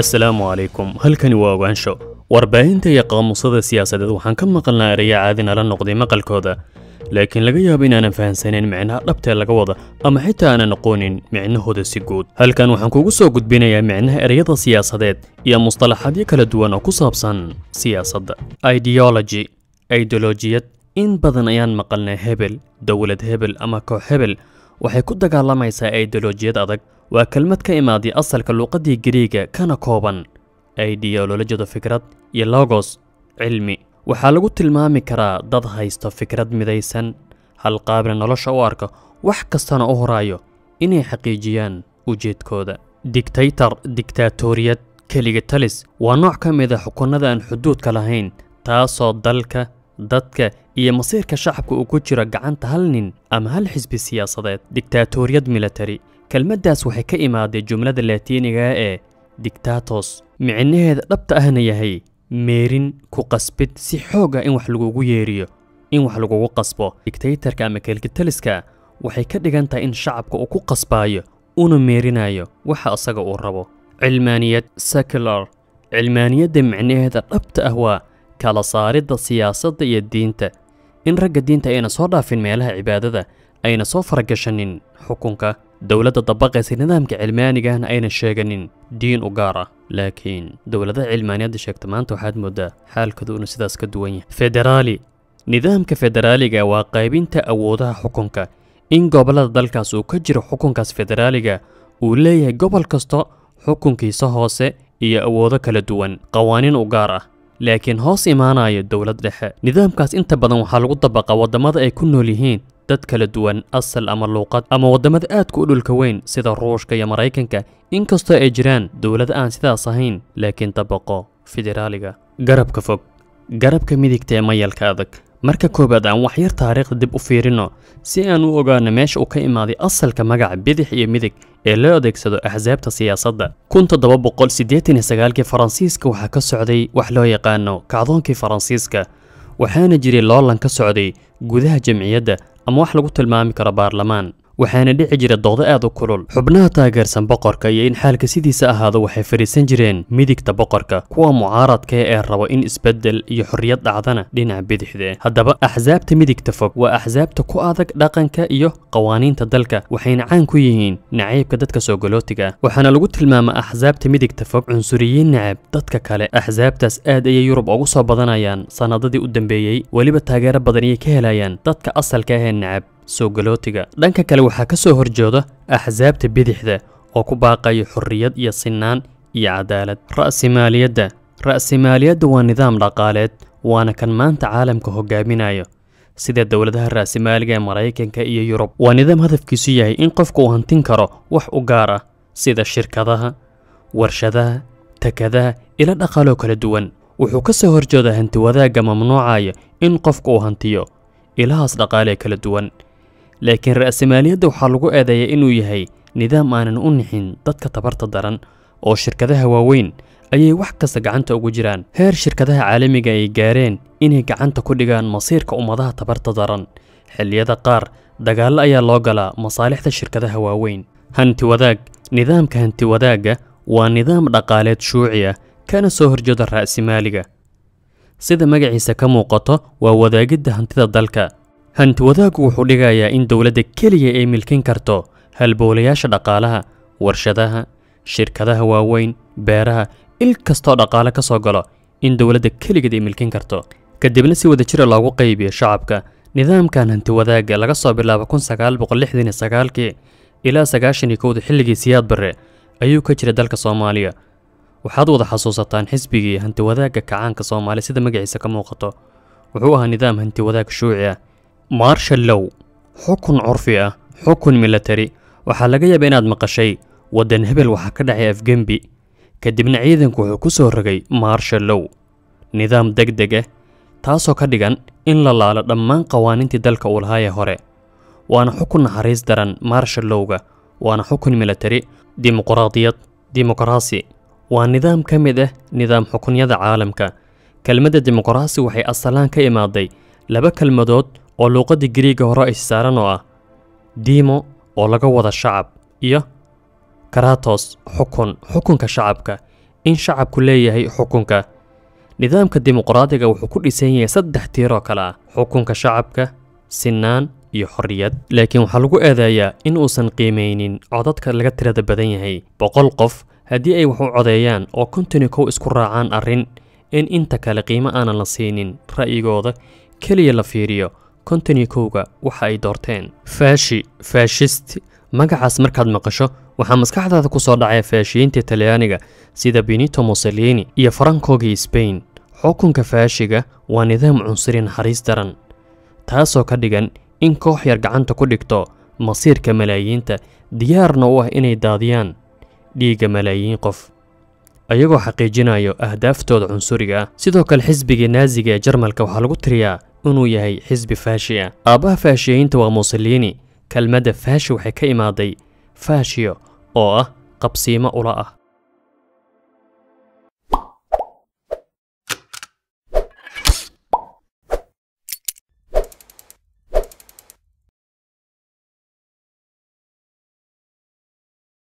assalaamu calaykum halkani waa ogaansho warbaahinta iyo qaamuusada siyaasadeed waxaan ka maqalnaa ereya caadinala noqday maqalkooda laakiin laga yaabo inaanan fahamsanayn micnaha dhabtee laga wada ama xitaa aanan aqoonin micnahooda si guud halkan waxaan kugu soo gudbinayaa micnaha ereyada siyaasadeed iyo mustalaxaadyo kala duwan oo ku saabsan siyaasadda ideology idolojiyad in badan ayaan maqalnay hebel dowlad hebel ama koox hebel waxay ku dagaalamaysaa idolojiyad adag waa kelmad ka imaaday asalka luuqaddii gariiga kana kooban aidiya fikrad iyo logos cilmi waxaa lagu tilmaami karaa dad haysto fikrad midaysan halqaabina nolosha u arka wax kastana u horaayo inay xaqiijiyaan ujeedkooda digtaytar digtaatoriyad keliga talis waa nooc ka mid a ah xukunada aan xuduudka lahayn taasoo dalka dadka iyo masiirka shacabka uu ku jiro gacanta hal nin ama hal xisbi siyaasadeed digtaatoriyad militari kelmaddaas waxay ka imaaday jumlada laatiiniga ee dictatos micnaheeda dhabta ahna yahay meerin ku qasbid si xoog ah in wax lagugu yeeriyo in wax lagugu qasbo digtaytarka ama kelkitaliska waxay ka dhigan tahay in shacabka uu ku qasbaayo una meerinayo waxa asaga uu rabo cilmaaniyad secular cilmaaniyadda micneheeda dhabta ah waa kala saaridda siyaasadda iyo diinta in ragga diinta ayna soo dhaafin meelaha cibaadada ayna soo faragashanin xukunka dowladda dabaqaysa nidaamka cilmiyaanigahna ayna sheeganin diin u gaar ah laakiin dowladaha cilmaaniyadda sheegta maanta waxaad moodaa xaalkoodu inuu sidaas ka duwan yahay federaali nidaamka federaaliga waa qaybinta awoodaha xukunka in gobollada dalkaas uu ka jiro xukunkaas federaaliga uu leeyahay gobol kasta xukunkiisa hoose iyo awoodo kala duwan qawaaniin u gaar ah laakiin hoos imaanaya dowlad dhexe nidaamkaas inta badan waxaa lagu dabaqa waddamada ay ku nool yihiin dad kala duwan asal ama luuqad ama waddamada aadka u dhulka weyn sida ruushka iyo maraykanka inkastoo ay jiraan dowlad aan sidaas ahayn laakiin dabaqo federaaliga garabka fog garabka midigta ee mayalka adag marka koowaad aan waxyar taariikhda dib u fiirinno si aan u ogaano meesha uu ka imaaday asalka magaca bidix iyo midig ee loo adeegsado axsaabta siyaasadda kii faransiiska waxaa ka socday wax loo yaqaano kacdoonkii faransiiska waxaana jiray loolan ka socday جودها جمعية ده أم واحد لقط المامي كربار لمان waxaana dhici jiray doodo aad u kulul xubnaha taageersan boqorka iyo in xaalka sidiisa ahaado waxay fadhiisan jireen midigta boqorka kuwa mucaaradka ee rabo in isbeddel iyo xorriyad dhacdana dhinaca bidixde haddaba axsaabta midigta fog waa axsaabta ku adag dhaqanka iyo qawaaniinta dalka waxayna caan ku yihiin nacaybka dadka soo galootiga waxaana lagu tilmaamaa axsaabta midigta fog cunsuriyiin nacab dadka kale axsaabtaas aad ayay yurub ugu soo badanayaan sannadadii u dambeeyey weliba taageero badan ayay ka helayaan dadka asalka ah ee nacab soogolootiga dhanka kale waxaa ka soo horjooda axsaabta bidixda oo ku baaqaya xorriyad iyo sinaan iyo cadaalad ra'simaaliyadda ra'simaaliyadda waa nidaam dhaqaaleed waana kan maanta caalamka hogaaminayo sida dowladaha ra'simaaliga ee maraykanka iyo yurub waa nidaam hadafkiisu yahay in qofka uu hantin karo wax u gaar ah sida shirkadaha warshadaha takadaha ila dhaqaaloo kala duwan wuxuu ka soo horjoodaa hantiwadaagga mamnuucaya in qofka uu hantiyo ilahaas dhaqaalee kala duwan laakiin ra'simaaliyadda waxaa lagu eedeeya inuu yahay nidaam aanan u nixin dadka tabarta daran oo shirkadaha waaweyn ayay wax kasta gacanta ugu jiraan heer shirkadaha caalamiga ah ay gaareen inay gacanta ku dhigaan masiirka ummadaha tabarta daran xilliyada qaar dagaallo ayaa loo galaa masaalixda shirkadaha waaweyn hanti wadaag nidaamka hanti wadaagga waa nidaam dhaqaaleed shuuci ah kana soo horjeeda ra'simaaliga sida magaciisa ka muuqato waa wadaagidda hantida dalka hanti wadaaggu wuxuu dhigayaa in dowladda keliya ay milkin karto halbowlayaasha dhaqaalaha warshadaha shirkadaha waaweyn beeraha il kastoo dhaqaale ka soo galo in dowladda keligeed ay milkin karto kadibna si wada jira ah loogu qaybiyo shacabka nidaamkan hanti wadaagga laga soo bilaabo kun sagaal kii ilaa sagaashan sagaashaniyo kowda xilligii siyaad barre ayuu ka jiray dalka soomaaliya waxaad wada xasuusataan xisbigii hanti wadaagga kacaanka soomaaliya sida magaciisa ka muuqato wuxuu ahaa nidaam hanti wadaag shuuci ah maarshallow xukun curfi ah xukun milatari waxaa laga yaaba inaad maqashay waddan hebel waxaa ka dhacay afgembi kadibna ciidanku wuxuu ku soo rogay maarshallow nidaam deg deg ah taasoo ka dhigan in la laalo dhammaan qawaaniintii dalka uu lahaa hore waana xukun naxariis daran maarshallowga waana xukun milatari dimuqraadiyad dimuqraasi waa nidaam ka mid ah nidaam xukunyada caalamka kelmadda dimuqraasi waxay asalaan ka imaaday laba kelmadood oo luuqaddii gariiga hore ay oo ah diimo oo laga wada shacab iyo karatos xukun xukunka shacabka in shacabku leeyahay xukunka nidaamka dimuqraadiga wuxuu ku dhisan yahay saddex tiiroo kale ah xukunka shacabka sinaan iyo xorriyad laakiin waxaa lagu eedeeyaa in uusan qiimaynin codadka laga tirada badan yahay boqol qof haddii ay wax u codeeyaan oo kontoni kow isku raacaan arrin in inta kale qiimo aanan la siinin ra'yigooda keliya la fiiriyo konton iyo kowga waxa ay doorteen faashi faashist magacaas markaad maqasho waxaa maskaxdaada ku soo dhacaya faashiyiinta talyaaniga sida benito mussolini iyo farankooga sbain xukunka faashiga waa nidaam cunsuri naxariis daran taasoo ka dhigan in koox yar gacanta ku dhigto masiirka malaayiinta diyaarna u ah inay daadiyaan dhiigga malaayiin qof ayagoo xaqiijinayo ahdaaftooda cunsuriga ah sidoo kale xisbigii naasiga ee jarmalka waxaa lagu tiriyaa inuu yahay xisbi faashi ah aabbaha faashiyaynta waa muusoliini kelmadda faashi waxay ka imaaday faashiyo oo ah qabsiimo ula ah